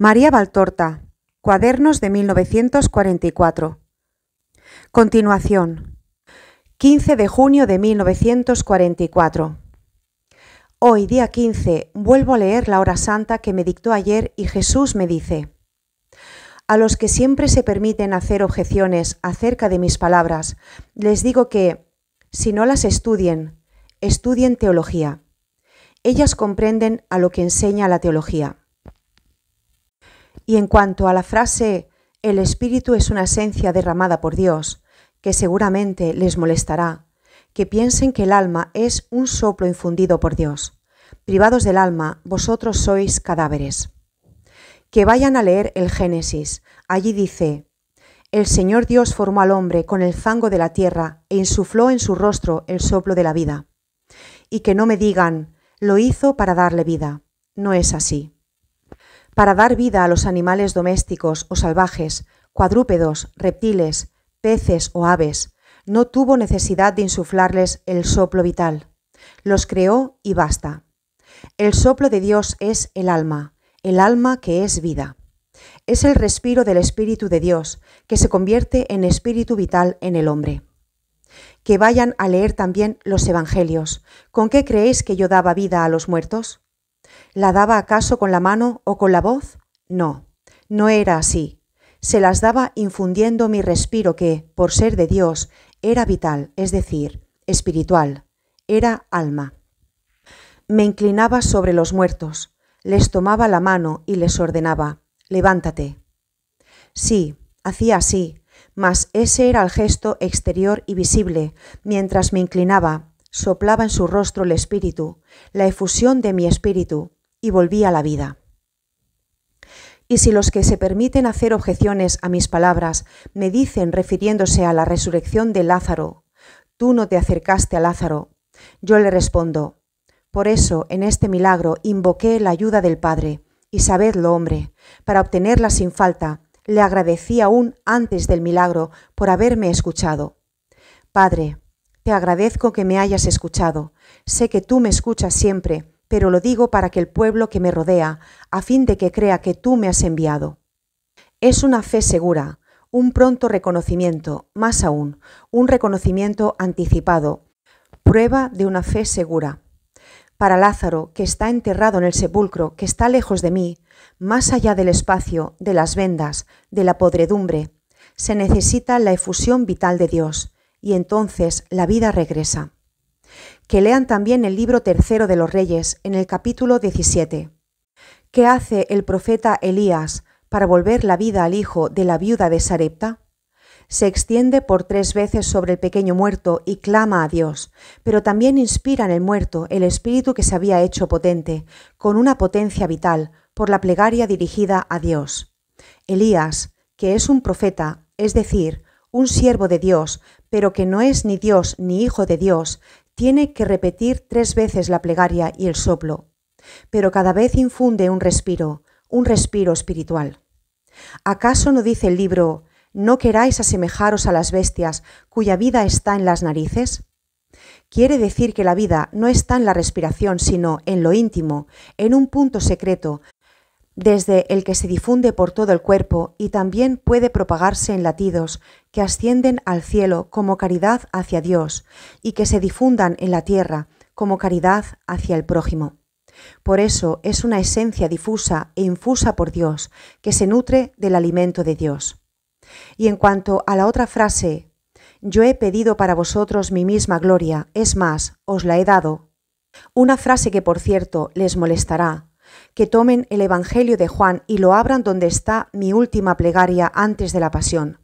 María Valtorta, Cuadernos de 1944. Continuación. 15 de junio de 1944. Hoy, día 15, vuelvo a leer la hora santa que me dictó ayer y Jesús me dice, a los que siempre se permiten hacer objeciones acerca de mis palabras, les digo que, si no las estudien, estudien teología. Ellas comprenden a lo que enseña la teología. Y en cuanto a la frase, el espíritu es una esencia derramada por Dios, que seguramente les molestará, que piensen que el alma es un soplo infundido por Dios. Privados del alma, vosotros sois cadáveres. Que vayan a leer el Génesis. Allí dice, El Señor Dios formó al hombre con el fango de la tierra e insufló en su rostro el soplo de la vida. Y que no me digan, lo hizo para darle vida. No es así para dar vida a los animales domésticos o salvajes, cuadrúpedos, reptiles, peces o aves, no tuvo necesidad de insuflarles el soplo vital. Los creó y basta. El soplo de Dios es el alma, el alma que es vida. Es el respiro del Espíritu de Dios, que se convierte en espíritu vital en el hombre. Que vayan a leer también los Evangelios. ¿Con qué creéis que yo daba vida a los muertos? ¿La daba acaso con la mano o con la voz? No, no era así. Se las daba infundiendo mi respiro que, por ser de Dios, era vital, es decir, espiritual, era alma. Me inclinaba sobre los muertos, les tomaba la mano y les ordenaba, levántate. Sí, hacía así, mas ese era el gesto exterior y visible, mientras me inclinaba, soplaba en su rostro el espíritu, la efusión de mi espíritu, y volví a la vida. Y si los que se permiten hacer objeciones a mis palabras me dicen refiriéndose a la resurrección de Lázaro, tú no te acercaste a Lázaro, yo le respondo, por eso en este milagro invoqué la ayuda del Padre, y sabedlo, hombre, para obtenerla sin falta, le agradecí aún antes del milagro por haberme escuchado. Padre, agradezco que me hayas escuchado. Sé que tú me escuchas siempre, pero lo digo para que el pueblo que me rodea, a fin de que crea que tú me has enviado. Es una fe segura, un pronto reconocimiento, más aún, un reconocimiento anticipado, prueba de una fe segura. Para Lázaro, que está enterrado en el sepulcro, que está lejos de mí, más allá del espacio, de las vendas, de la podredumbre, se necesita la efusión vital de Dios, y entonces la vida regresa. Que lean también el libro tercero de los Reyes, en el capítulo 17. ¿Qué hace el profeta Elías para volver la vida al hijo de la viuda de Sarepta? Se extiende por tres veces sobre el pequeño muerto y clama a Dios, pero también inspira en el muerto el espíritu que se había hecho potente, con una potencia vital, por la plegaria dirigida a Dios. Elías, que es un profeta, es decir, un siervo de Dios, pero que no es ni Dios ni hijo de Dios, tiene que repetir tres veces la plegaria y el soplo, pero cada vez infunde un respiro, un respiro espiritual. ¿Acaso no dice el libro, no queráis asemejaros a las bestias cuya vida está en las narices? Quiere decir que la vida no está en la respiración, sino en lo íntimo, en un punto secreto, desde el que se difunde por todo el cuerpo y también puede propagarse en latidos que ascienden al cielo como caridad hacia Dios y que se difundan en la tierra como caridad hacia el prójimo. Por eso es una esencia difusa e infusa por Dios que se nutre del alimento de Dios. Y en cuanto a la otra frase, yo he pedido para vosotros mi misma gloria, es más, os la he dado. Una frase que, por cierto, les molestará, que tomen el Evangelio de Juan y lo abran donde está mi última plegaria antes de la pasión.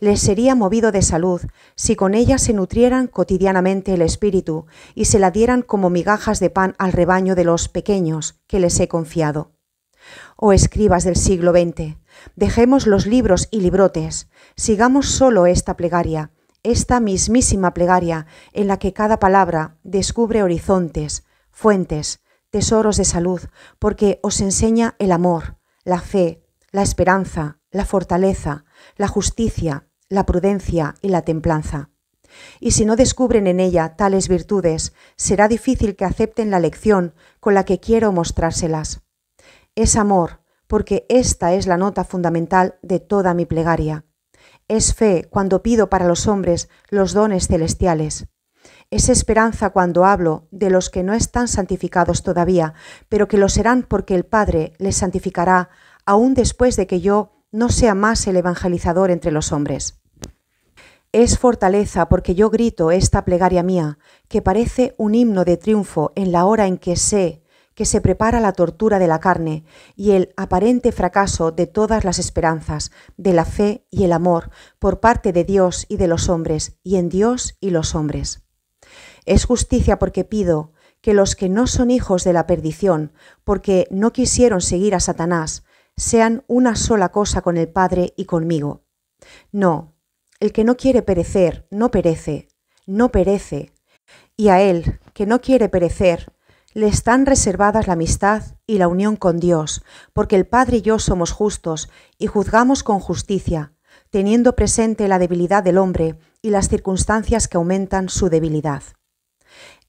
Les sería movido de salud si con ella se nutrieran cotidianamente el espíritu y se la dieran como migajas de pan al rebaño de los pequeños que les he confiado. Oh escribas del siglo XX, dejemos los libros y librotes, sigamos solo esta plegaria, esta mismísima plegaria en la que cada palabra descubre horizontes, fuentes, tesoros de salud, porque os enseña el amor, la fe, la esperanza, la fortaleza, la justicia, la prudencia y la templanza. Y si no descubren en ella tales virtudes, será difícil que acepten la lección con la que quiero mostrárselas. Es amor, porque esta es la nota fundamental de toda mi plegaria. Es fe cuando pido para los hombres los dones celestiales. Es esperanza cuando hablo de los que no están santificados todavía, pero que lo serán porque el Padre les santificará aún después de que yo no sea más el evangelizador entre los hombres. Es fortaleza porque yo grito esta plegaria mía, que parece un himno de triunfo en la hora en que sé que se prepara la tortura de la carne y el aparente fracaso de todas las esperanzas, de la fe y el amor, por parte de Dios y de los hombres, y en Dios y los hombres. Es justicia porque pido que los que no son hijos de la perdición, porque no quisieron seguir a Satanás, sean una sola cosa con el Padre y conmigo. No, el que no quiere perecer, no perece, no perece. Y a él, que no quiere perecer, le están reservadas la amistad y la unión con Dios, porque el Padre y yo somos justos y juzgamos con justicia, teniendo presente la debilidad del hombre y las circunstancias que aumentan su debilidad.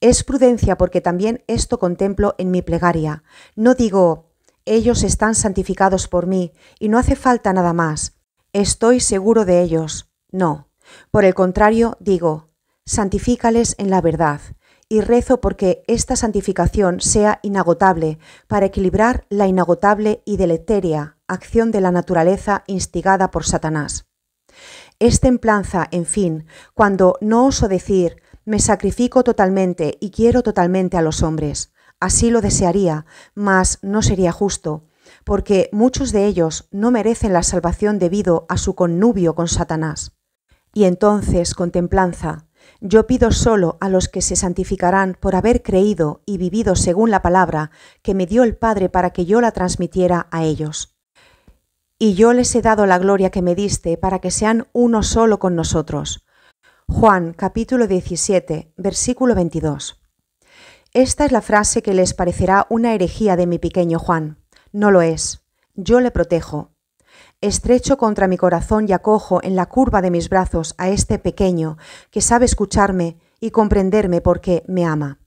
Es prudencia porque también esto contemplo en mi plegaria. No digo, ellos están santificados por mí y no hace falta nada más. Estoy seguro de ellos. No. Por el contrario, digo, santifícales en la verdad y rezo porque esta santificación sea inagotable para equilibrar la inagotable y deleteria acción de la naturaleza instigada por Satanás. Es templanza, en fin, cuando no oso decir me sacrifico totalmente y quiero totalmente a los hombres. Así lo desearía, mas no sería justo, porque muchos de ellos no merecen la salvación debido a su connubio con Satanás. Y entonces, con templanza, yo pido solo a los que se santificarán por haber creído y vivido según la palabra que me dio el Padre para que yo la transmitiera a ellos. Y yo les he dado la gloria que me diste para que sean uno solo con nosotros, Juan capítulo 17, versículo 22. Esta es la frase que les parecerá una herejía de mi pequeño Juan. No lo es. Yo le protejo. Estrecho contra mi corazón y acojo en la curva de mis brazos a este pequeño que sabe escucharme y comprenderme porque me ama.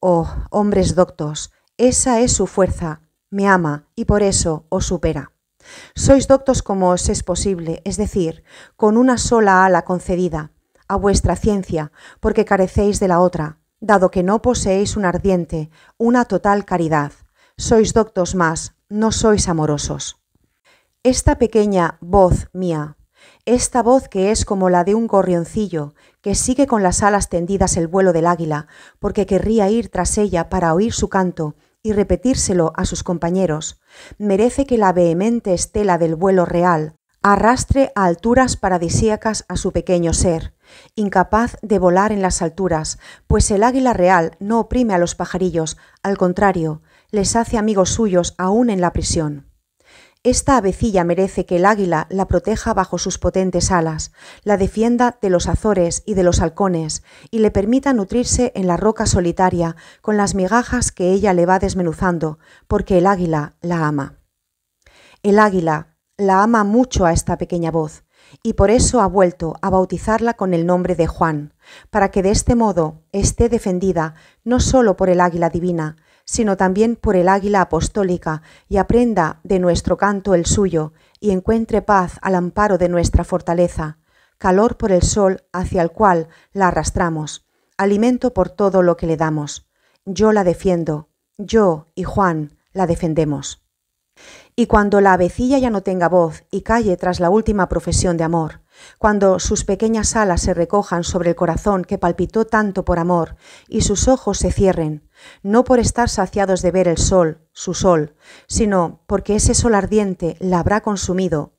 Oh, hombres doctos, esa es su fuerza, me ama y por eso os supera. Sois doctos como os es posible, es decir, con una sola ala concedida, a vuestra ciencia, porque carecéis de la otra, dado que no poseéis un ardiente, una total caridad. Sois doctos más, no sois amorosos. Esta pequeña voz mía, esta voz que es como la de un gorrioncillo, que sigue con las alas tendidas el vuelo del águila, porque querría ir tras ella para oír su canto y repetírselo a sus compañeros, merece que la vehemente estela del vuelo real, arrastre a alturas paradisíacas a su pequeño ser, incapaz de volar en las alturas, pues el águila real no oprime a los pajarillos, al contrario, les hace amigos suyos aún en la prisión. Esta avecilla merece que el águila la proteja bajo sus potentes alas, la defienda de los azores y de los halcones, y le permita nutrirse en la roca solitaria con las migajas que ella le va desmenuzando, porque el águila la ama. El águila, la ama mucho a esta pequeña voz y por eso ha vuelto a bautizarla con el nombre de Juan, para que de este modo esté defendida no sólo por el águila divina, sino también por el águila apostólica, y aprenda de nuestro canto el suyo, y encuentre paz al amparo de nuestra fortaleza, calor por el sol hacia el cual la arrastramos, alimento por todo lo que le damos. Yo la defiendo, yo y Juan la defendemos. Y cuando la avecilla ya no tenga voz y calle tras la última profesión de amor, cuando sus pequeñas alas se recojan sobre el corazón que palpitó tanto por amor y sus ojos se cierren, no por estar saciados de ver el sol, su sol, sino porque ese sol ardiente la habrá consumido,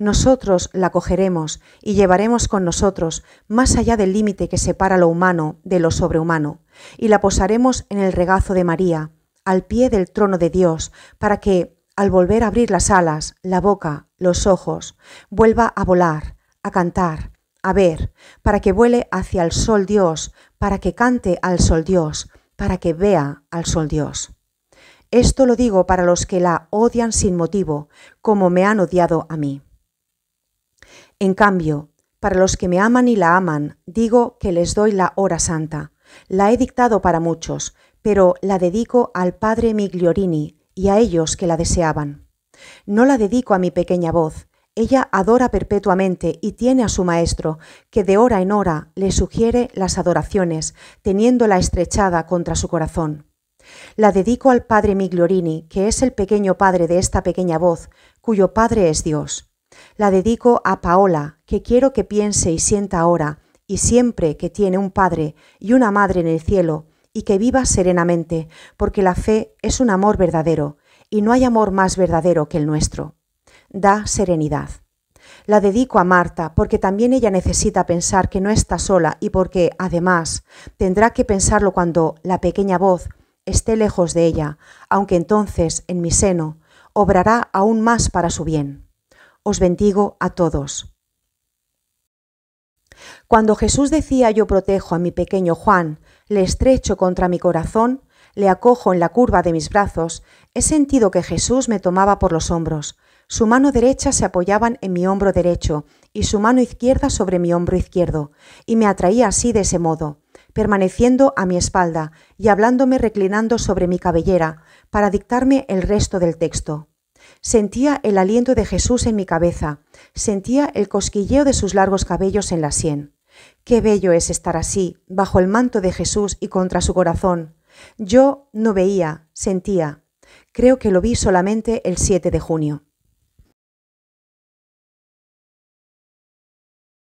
nosotros la cogeremos y llevaremos con nosotros más allá del límite que separa lo humano de lo sobrehumano, y la posaremos en el regazo de María, al pie del trono de Dios, para que, al volver a abrir las alas, la boca, los ojos, vuelva a volar, a cantar, a ver, para que vuele hacia el sol Dios, para que cante al sol Dios, para que vea al sol Dios. Esto lo digo para los que la odian sin motivo, como me han odiado a mí. En cambio, para los que me aman y la aman, digo que les doy la hora santa. La he dictado para muchos, pero la dedico al padre Migliorini, y a ellos que la deseaban. No la dedico a mi pequeña voz, ella adora perpetuamente y tiene a su maestro, que de hora en hora le sugiere las adoraciones, teniéndola estrechada contra su corazón. La dedico al padre Migliorini, que es el pequeño padre de esta pequeña voz, cuyo padre es Dios. La dedico a Paola, que quiero que piense y sienta ahora, y siempre que tiene un padre y una madre en el cielo, y que viva serenamente, porque la fe es un amor verdadero, y no hay amor más verdadero que el nuestro. Da serenidad. La dedico a Marta porque también ella necesita pensar que no está sola y porque, además, tendrá que pensarlo cuando la pequeña voz esté lejos de ella, aunque entonces, en mi seno, obrará aún más para su bien. Os bendigo a todos. Cuando Jesús decía yo protejo a mi pequeño Juan, le estrecho contra mi corazón, le acojo en la curva de mis brazos, he sentido que Jesús me tomaba por los hombros. Su mano derecha se apoyaba en mi hombro derecho y su mano izquierda sobre mi hombro izquierdo, y me atraía así de ese modo, permaneciendo a mi espalda y hablándome reclinando sobre mi cabellera, para dictarme el resto del texto. Sentía el aliento de Jesús en mi cabeza, sentía el cosquilleo de sus largos cabellos en la sien. Qué bello es estar así, bajo el manto de Jesús y contra su corazón. Yo no veía, sentía. Creo que lo vi solamente el 7 de junio.